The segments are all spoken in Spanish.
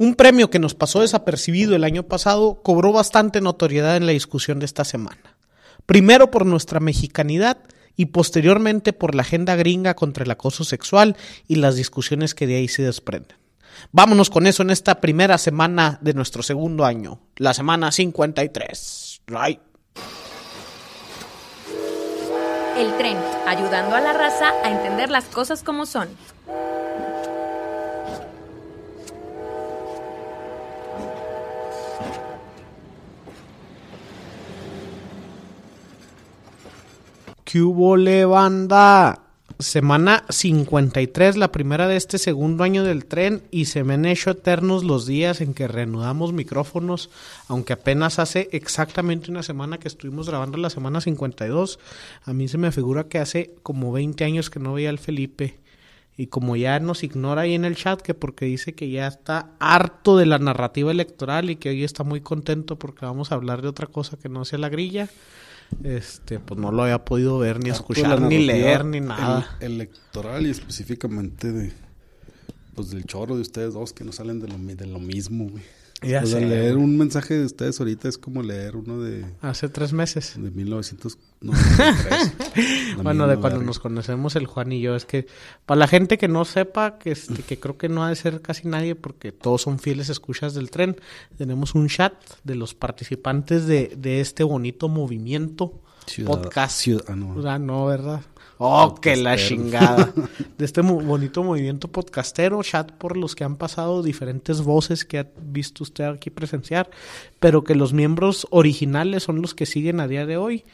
Un premio que nos pasó desapercibido el año pasado cobró bastante notoriedad en la discusión de esta semana. Primero por nuestra mexicanidad y posteriormente por la agenda gringa contra el acoso sexual y las discusiones que de ahí se desprenden. Vámonos con eso en esta primera semana de nuestro segundo año, la semana 53. El tren, ayudando a la raza a entender las cosas como son. ¿Qué hubo, le Semana 53, la primera de este segundo año del tren, y se me han hecho eternos los días en que reanudamos micrófonos, aunque apenas hace exactamente una semana que estuvimos grabando la semana 52. A mí se me figura que hace como 20 años que no veía al Felipe. Y como ya nos ignora ahí en el chat, que porque dice que ya está harto de la narrativa electoral y que hoy está muy contento porque vamos a hablar de otra cosa que no sea la grilla este, pues no lo había podido ver, ni ah, pues, escuchar, ni leer, ni nada. electoral y específicamente de, pues del choro de ustedes dos que no salen de lo, de lo mismo, güey. Ya o sea, leer un mensaje de ustedes ahorita es como leer uno de... Hace tres meses. De 1940. bueno, de cuando nos conocemos el Juan y yo, es que para la gente que no sepa, que, este, que creo que no ha de ser casi nadie porque todos son fieles escuchas del tren, tenemos un chat de los participantes de, de este bonito movimiento. podcast. Ciudadano. Ah, ¿verdad? Oh, oh que la chingada. De este bonito movimiento podcastero, chat por los que han pasado diferentes voces que ha visto usted aquí presenciar, pero que los miembros originales son los que siguen a día de hoy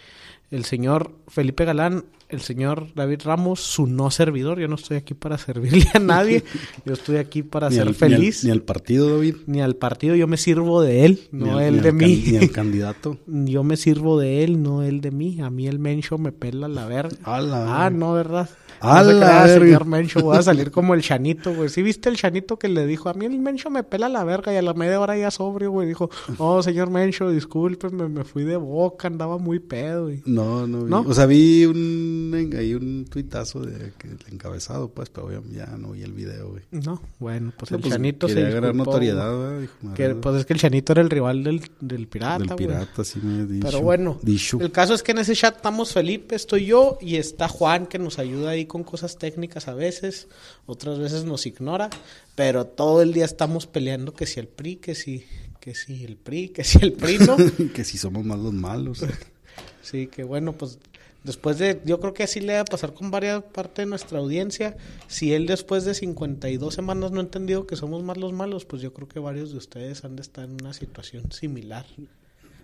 el señor Felipe Galán, el señor David Ramos, su no servidor. Yo no estoy aquí para servirle a nadie. Yo estoy aquí para ser feliz. Ni al, partido, David. Ni al partido. Yo me sirvo de él, no él de mí. Ni al candidato. Yo me sirvo de él, no él de mí. A mí el mencho me pela la verga. ah, no, ¿verdad? Ah, a señor Mencho, voy a salir como el Chanito, güey. ¿Sí viste el Chanito que le dijo, a mí el Mencho me pela la verga y a la media hora ya sobrio, güey? Dijo, oh, señor Mencho, discúlpeme, me fui de boca, andaba muy pedo. No, no, vi. no, O sea, vi un, ahí un tuitazo de, que, encabezado, pues, pero ya no vi el video, güey. No, bueno, pues el pues, Chanito se disculpó, ganar notoriedad, güey que, Pues es que el Chanito era el rival del, del pirata, Del pirata, me dijo. Pero bueno, el caso es que en ese chat estamos Felipe, estoy yo y está Juan que nos ayuda ahí con cosas técnicas a veces, otras veces nos ignora, pero todo el día estamos peleando que si el PRI, que si, que si el PRI, que si el PRI, ¿no? que si somos más los malos. sí, que bueno, pues después de, yo creo que así le va a pasar con varias partes de nuestra audiencia, si él después de 52 semanas no ha entendido que somos más los malos, pues yo creo que varios de ustedes han de estar en una situación similar.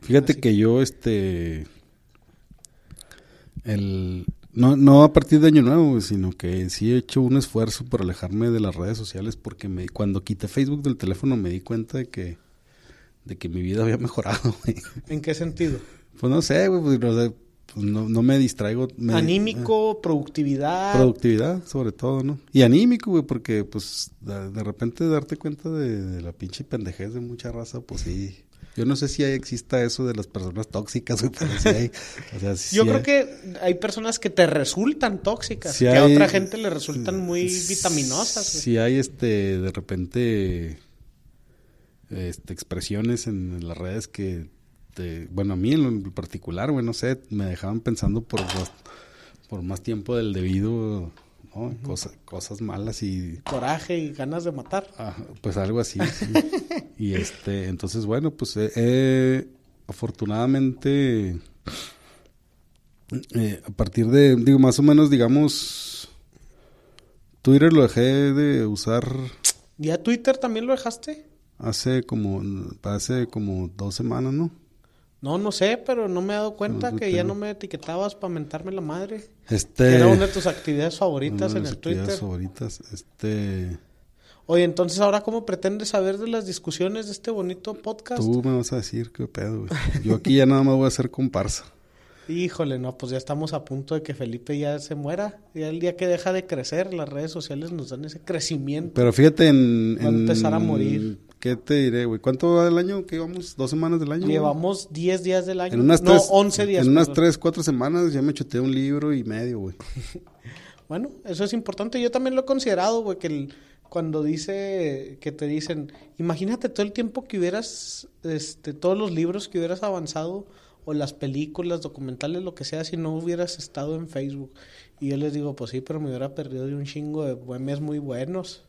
Fíjate que, yo, este, el, no, no a partir de Año Nuevo, sino que sí he hecho un esfuerzo por alejarme de las redes sociales porque me, cuando quité Facebook del teléfono me di cuenta de que, de que mi vida había mejorado, ¿En qué sentido? Pues no sé, güey, pues, pues no, me distraigo. anímico, eh, productividad. Productividad, sobre todo, ¿no? Y anímico, güey, porque pues de, repente darte cuenta de, de, la pinche pendejez de mucha raza, pues sí. Yo no sé si ahí exista eso de las personas tóxicas, Yo creo que hay personas que te resultan tóxicas, que a otra gente le resultan muy vitaminosas. Si hay este, de repente, este, expresiones en las redes que, te, bueno, a mí en particular, bueno, no sé, me dejaban pensando por, por más tiempo del debido cosas, malas y... Coraje y ganas de matar. pues algo así. y este, entonces, bueno, pues eh, eh afortunadamente, eh, a partir de, digo, más o menos, digamos, Twitter lo dejé de usar. ¿Ya Twitter también lo dejaste? Hace como, hace como dos semanas, ¿no? No, no sé, pero no me he dado cuenta que ya no me etiquetabas para mentarme la madre. Este, era una de tus actividades favoritas en el actividades favoritas, este... Oye, entonces, ¿ahora cómo pretendes saber de las discusiones de este bonito podcast? Tú me vas a decir qué pedo, Yo aquí ya nada más voy a ser comparsa. Híjole, no, pues ya estamos a punto de que Felipe ya se muera. Ya el día que deja de crecer, las redes sociales nos dan ese crecimiento. Pero fíjate, en... Va a empezar a morir. ¿Qué te diré, güey? ¿Cuánto va del año? ¿Qué íbamos? ¿Dos semanas del año? Llevamos diez días del año. En unas no, 11 días. En unas 3, 4 semanas ya me choteé un libro y medio, güey. bueno, eso es importante. Yo también lo he considerado, güey, que cuando dice, que te dicen, imagínate todo el tiempo que hubieras, este, todos los libros que hubieras avanzado o las películas, documentales, lo que sea, si no hubieras estado en Facebook. Y yo les digo, pues sí, pero me hubiera perdido de un chingo de memes muy buenos.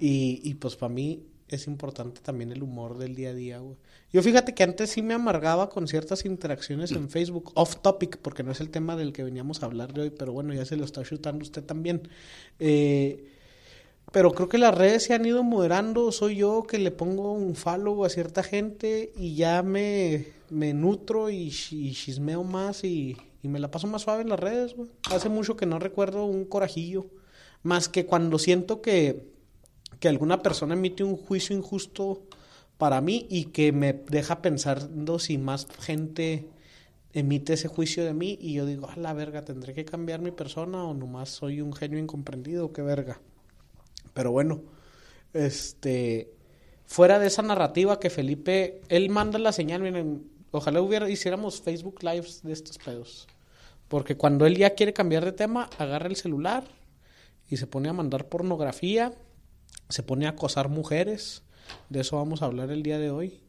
Y, y pues para mí, es importante también el humor del día a día, güey. Yo fíjate que antes sí me amargaba con ciertas interacciones en mm. Facebook, off topic, porque no es el tema del que veníamos a hablar de hoy, pero bueno, ya se lo está chutando usted también. Eh, pero creo que las redes se han ido moderando. Soy yo que le pongo un follow a cierta gente y ya me, me nutro y, chismeo más y, y, me la paso más suave en las redes, güey. Hace mucho que no recuerdo un corajillo. Más que cuando siento que que alguna persona emite un juicio injusto para mí y que me deja pensando si más gente emite ese juicio de mí y yo digo, a la verga, tendré que cambiar mi persona o nomás soy un genio incomprendido, qué verga. Pero bueno, este, fuera de esa narrativa que Felipe, él manda la señal, miren, ojalá hubiera, hiciéramos Facebook Lives de estos pedos. Porque cuando él ya quiere cambiar de tema, agarra el celular y se pone a mandar pornografía se pone a acosar mujeres. De eso vamos a hablar el día de hoy.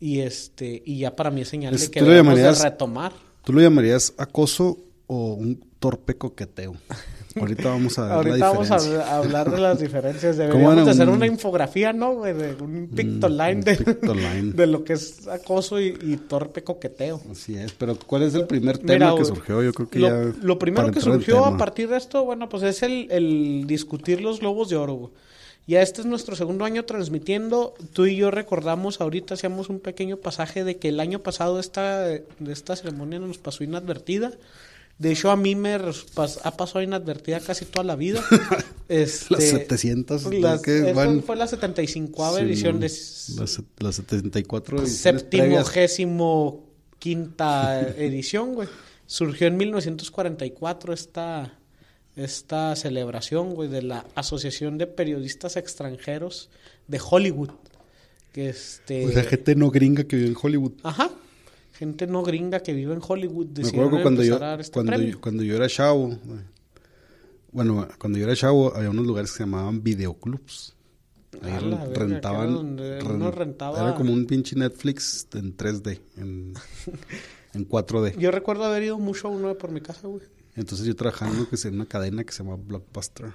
Y este y ya para mí es señal de que vamos a retomar. ¿Tú lo llamarías acoso o un torpe coqueteo? Ahorita vamos a Ahorita vamos a hablar de las diferencias. Deberíamos de hacer una infografía, ¿no? De, un mm, pictoline, de, lo que es acoso y, torpe coqueteo. Así es, pero ¿cuál es el primer tema que surgió? Yo creo que lo, primero que surgió a partir de esto, bueno, pues es el, el discutir los globos de oro. Ya este es nuestro segundo año transmitiendo. Tú y yo recordamos ahorita, hacíamos un pequeño pasaje de que el año pasado esta, esta ceremonia nos pasó inadvertida. De hecho, a mí me ha pasado inadvertida casi toda la vida. las 700. Este, fue la 75 edición de... La, la 74 séptimo quinta edición, güey. Surgió en 1944 esta esta celebración, güey, de la Asociación de Periodistas Extranjeros de Hollywood. Que este... O sea, gente no gringa que vive en Hollywood. Ajá. Gente no gringa que vive en Hollywood. Me acuerdo cuando, yo, este cuando, yo, cuando yo era chavo, bueno, cuando yo era chavo había unos lugares que se llamaban videoclubs. Ahí rentaban. Era, era como un pinche Netflix en 3D, en, en 4D. Yo recuerdo haber ido mucho a uno por mi casa, güey. Entonces yo trabajaba en, que una cadena que se llama Blockbuster.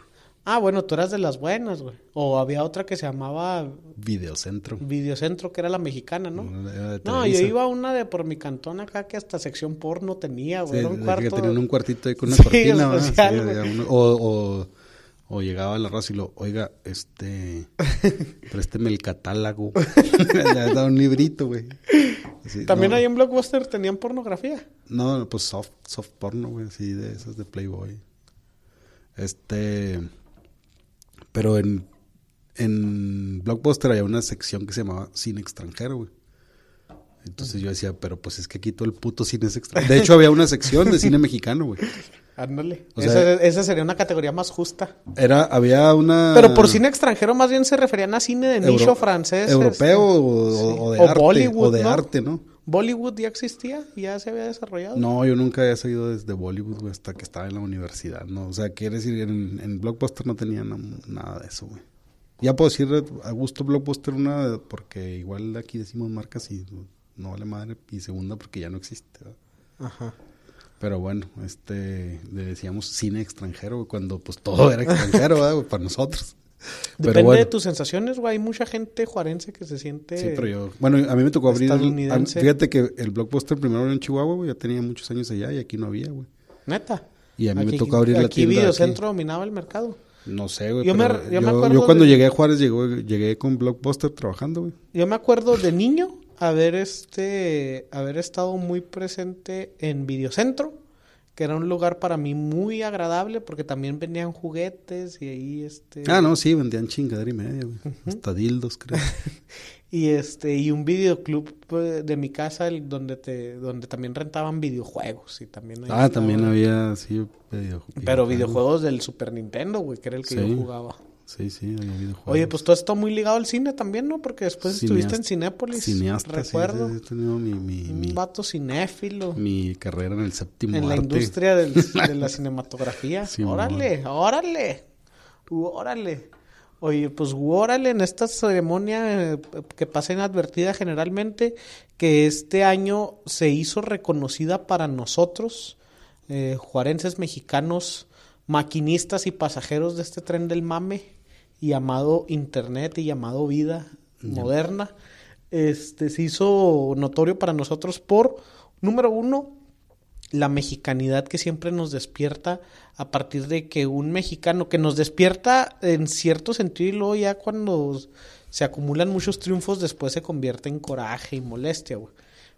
Ah, bueno, tú eras de las buenas, güey. O había otra que se llamaba... Videocentro. Videocentro, que era la mexicana, ¿no? no, yo iba a una de por mi cantón acá que hasta sección porno tenía, güey. un tenían un cuartito ahí con una cortina, o, llegaba a la raza y lo, oiga, este... présteme el catálogo. Le dado un librito, güey. También ahí en Blockbuster tenían pornografía. No, pues soft, soft porno, güey, así de esas de Playboy. Este. Pero en, en Blockbuster había una sección que se llamaba Cine Extranjero, güey. Entonces yo decía, pero pues es que aquí todo el puto cine es extranjero. De hecho, había una sección de cine mexicano, güey. Ándale. esa, sería una categoría más justa. Era, había una. Pero por cine extranjero más bien se referían a cine de nicho francés. Europeo este, o, de arte. o de arte, ¿no? ¿Bollywood ya existía? ¿Ya se había desarrollado? No, yo nunca había salido desde Bollywood hasta que estaba en la universidad, ¿no? O sea, quiere decir, en, en Blockbuster no tenía nada de eso, güey. Ya puedo decir a gusto Blockbuster una, porque igual aquí decimos marcas y no vale madre, y segunda porque ya no existe, ¿verdad? Ajá. Pero bueno, este, le decíamos cine extranjero, cuando pues todo era extranjero, ¿verdad, para nosotros. Depende de tus sensaciones, güey. Hay mucha gente juarense que se siente. Sí, pero yo. Bueno, a mí me tocó abrir. El, fíjate que el blockbuster primero era en Chihuahua, güey. Ya tenía muchos años allá y aquí no había, güey. Neta. Y a mí me tocó abrir la tienda. Video aquí Videocentro dominaba el mercado. No sé, güey. Yo, me, yo, me acuerdo yo cuando llegué a Juárez llegó, llegué con Blockbuster trabajando, güey. Yo me acuerdo de niño haber este haber estado muy presente en Videocentro que era un lugar para mí muy agradable porque también vendían juguetes y ahí este... Ah, no, sí, vendían chingadera y media, Hasta dildos, creo. y este, y un videoclub pues, de mi casa el, donde te, donde también rentaban videojuegos y también... ah, también había, sí, videojuegos. Pero videojuegos del Super Nintendo, güey, que era el que yo jugaba. Oye, pues todo está muy ligado al cine también, ¿no? Porque después estuviste en Cinépolis. recuerdo. mi, Un vato cinéfilo. Mi carrera en el séptimo En la industria de la cinematografía. órale, órale. Órale. Oye, pues órale, en esta ceremonia eh, que pasa inadvertida generalmente, que este año se hizo reconocida para nosotros, eh, juarenses mexicanos, maquinistas y pasajeros de este tren del mame llamado Internet y llamado vida moderna, este, se hizo notorio para nosotros por, número uno, la mexicanidad que siempre nos despierta a partir de que un mexicano que nos despierta en cierto sentido y luego ya cuando se acumulan muchos triunfos después se convierte en coraje y molestia,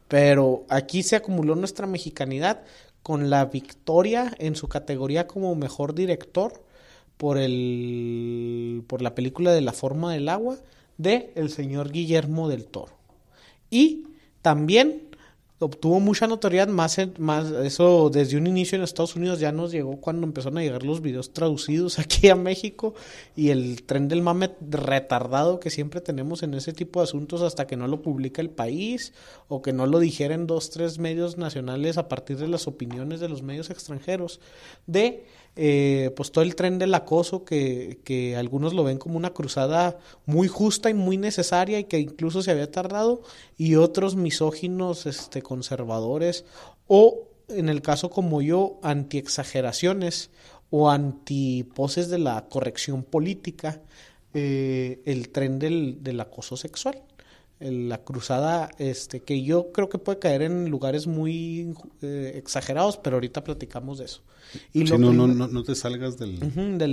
Pero aquí se acumuló nuestra mexicanidad con la victoria en su categoría como mejor director por, el, por la película de La forma del agua de el señor Guillermo del Toro. Y también obtuvo mucha notoriedad, más, más eso desde un inicio en Estados Unidos ya nos llegó cuando empezaron a llegar los videos traducidos aquí a México y el tren del mame retardado que siempre tenemos en ese tipo de asuntos hasta que no lo publica el país o que no lo dijeren dos, tres medios nacionales a partir de las opiniones de los medios extranjeros de eh, pues todo el tren del acoso que, algunos lo ven como una cruzada muy justa y muy necesaria y que incluso se había tardado y otros misóginos este, conservadores o en el caso como yo anti exageraciones o anti de la corrección política eh, el tren del acoso sexual la cruzada, este, que yo creo que puede caer en lugares muy eh, exagerados, pero ahorita platicamos de eso. Y no, no, no, no, te salgas del,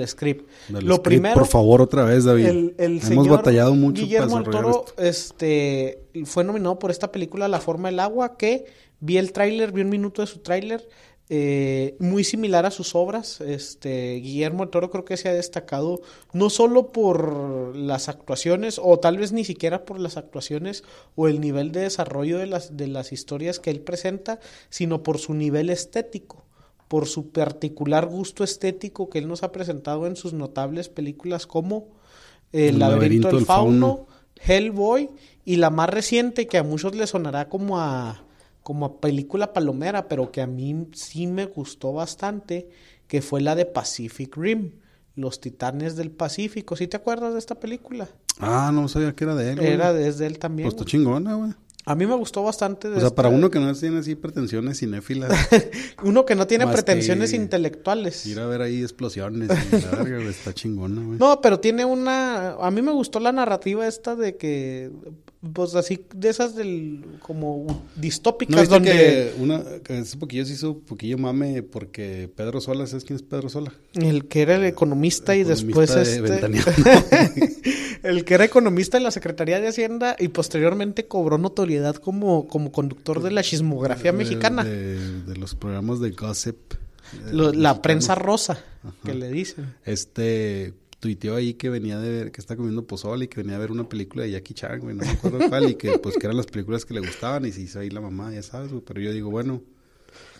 script. lo primero, por favor, otra vez, David. Hemos batallado mucho. Guillermo para Toro este, fue nominado por esta película La Forma del Agua, que vi el tráiler, vi un minuto de su tráiler eh, muy similar a sus obras. Este, Guillermo Toro creo que se ha destacado no solo por las actuaciones, o tal vez ni siquiera por las actuaciones o el nivel de desarrollo de las, de las historias que él presenta, sino por su nivel estético por su particular gusto estético que él nos ha presentado en sus notables películas como El, laberinto, del fauno, fauno, Hellboy y la más reciente que a muchos les sonará como a como película palomera, pero que a mí sí me gustó bastante, que fue la de Pacific Rim, Los Titanes del Pacífico. ¿Sí te acuerdas de esta película? Ah, no sabía que era de él. Era de él también. Pues está chingona, güey. A mí me gustó bastante. o sea, para uno que no tiene así pretensiones cinéfilas. uno que no tiene pretensiones intelectuales. Ir a ver ahí explosiones. está chingona, güey. No, pero tiene una. A mí me gustó la narrativa esta de que pues así de esas del como distópicas ¿No donde que una poquillo se hizo poquillo mame porque Pedro Sola, ¿sabes quién es Pedro Sola? El que era economista y después este el que era economista en la Secretaría de Hacienda y posteriormente cobró notoriedad como como conductor de la chismografía mexicana de, los programas de gossip eh, la prensa rosa que le dicen. Este tuiteó ahí que venía de ver, que está comiendo pozole y que venía a ver una película de Jackie Chan, güey, no me acuerdo cuál, y que pues que eran las películas que le gustaban y se hizo ahí la mamá, ya sabes, güey, pero yo digo, bueno,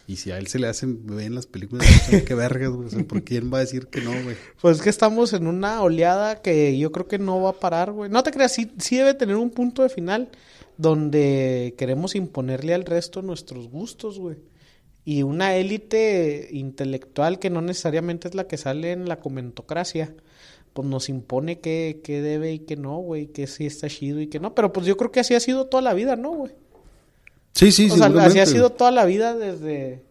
y si a él se le hacen, ven las películas, qué vergas, güey, ¿por quién va a decir que no, güey? Pues es que estamos en una oleada que yo creo que no va a parar, güey. No te creas, sí, sí debe tener un punto de final donde queremos imponerle al resto nuestros gustos, güey y una élite intelectual que no necesariamente es la que sale en la comentocracia, pues nos impone que qué debe y que no, güey, que sí está chido y que no, pero pues yo creo que así ha sido toda la vida, ¿no, güey? Sí, sí, sí. O sea, así ha sido toda la vida desde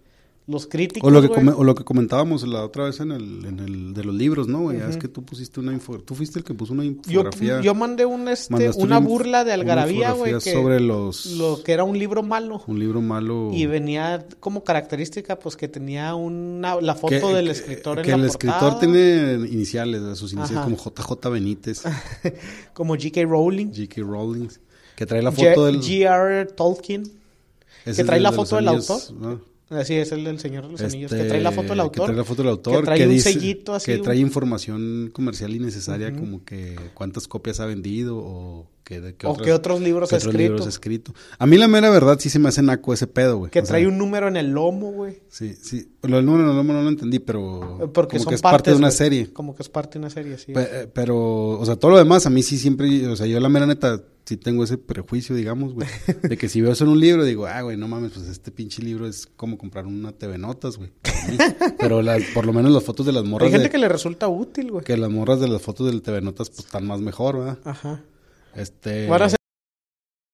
los críticos. O lo que, o lo que comentábamos la otra vez en el, en el de los libros, ¿no? Es que tú pusiste una info, tú fuiste el que puso una infografía. Yo, mandé un este, una, burla de algarabía, güey. sobre los. Lo que era un libro malo. Un libro malo. Y venía como característica, pues que tenía una la foto del escritor en que el escritor tiene iniciales, sus iniciales como JJ Benítez. como J.K. Rowling. J.K. Rowling. Que trae la foto del. G.R. Tolkien. que trae la foto del autor. Así es, el del Señor de los Anillos, que trae la este, foto del autor. Que trae la foto del autor, que trae un sellito así. Que trae información comercial innecesaria, como que cuántas copias ha vendido o que, otros libros ha escrito. A mí la mera verdad sí se me hace naco ese pedo, güey. Que trae un número en el lomo, güey. Sí, sí. Lo del número en el lomo no lo entendí, pero Porque como que es parte de una serie. Como que es parte de una serie, sí. Eh, pero, o sea, todo lo demás a mí sí siempre, o sea, yo la mera neta sí tengo ese prejuicio, digamos, güey, de que si veo eso en un libro, digo, ah, güey, no mames, pues este pinche libro es como comprar una TV Notas, güey. Pero por lo menos las fotos de las morras. Hay gente que le resulta útil, güey. Que las morras de las fotos del TV Notas, pues están más mejor, ¿verdad? Ajá. Este.